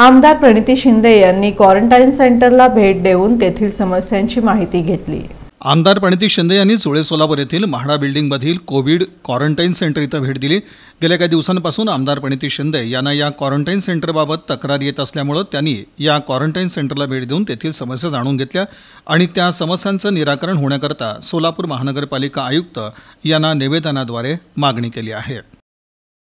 आमदार प्रणिती शिंदे यांनी क्वारंटाईन सेंटरला भेट देऊन तेथील समस्यांची माहिती घेतली आमदार प्रणिती शिंदे यांनी जुळे सोलापूर येथील म्हाडा बिल्डिंगमधील कोविड क्वारंटाईन सेंटर इथं भेट दिली गेल्या काही दिवसांपासून आमदार प्रणिती शिंदे यांना या क्वारंटाईन सेंटरबाबत तक्रार येत असल्यामुळं त्यांनी या क्वारंटाईन सेंटरला भेट देऊन तेथील समस्या जाणून घेतल्या आणि त्या समस्यांचं निराकरण होण्याकरता सोलापूर महानगरपालिका आयुक्त यांना निवेदनाद्वारे मागणी केली आहे